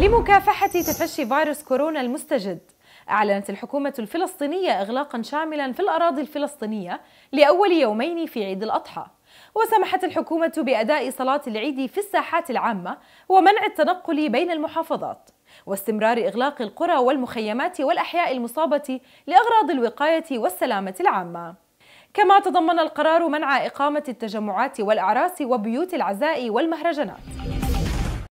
لمكافحة تفشي فيروس كورونا المستجد أعلنت الحكومة الفلسطينية إغلاقا شاملا في الأراضي الفلسطينية لأول يومين في عيد الأضحى وسمحت الحكومة بأداء صلاة العيد في الساحات العامة ومنع التنقل بين المحافظات واستمرار إغلاق القرى والمخيمات والأحياء المصابة لأغراض الوقاية والسلامة العامة كما تضمن القرار منع إقامة التجمعات والأعراس وبيوت العزاء والمهرجانات